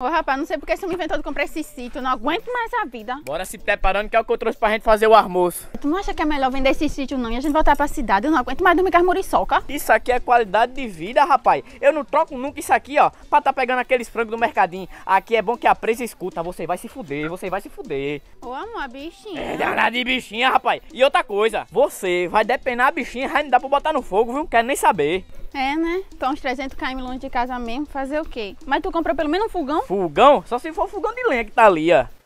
Ô, rapaz, não sei porque você me inventou de comprar esse sítio. Não aguento mais a vida. Bora se preparando que é o que eu trouxe pra gente fazer o almoço. Tu não acha que é melhor vender esse sítio não e a gente voltar pra cidade? Eu não aguento mais dormir com as muriçoca. Isso aqui é qualidade de vida, rapaz. Eu não troco nunca isso aqui, ó, pra tá pegando aqueles frangos do mercadinho. Aqui é bom que a presa escuta. Você vai se fuder, você vai se fuder. Ô, amor, a bichinha. É nada de bichinha, rapaz. E outra coisa, você vai depenar a bichinha e não dá pra botar no fogo, viu? Não quero nem saber. É, né? Então uns 300 km longe de casa mesmo, fazer o quê? Mas tu compra pelo menos um fogão? Fogão? Só se for fogão de lenha que tá ali, ó.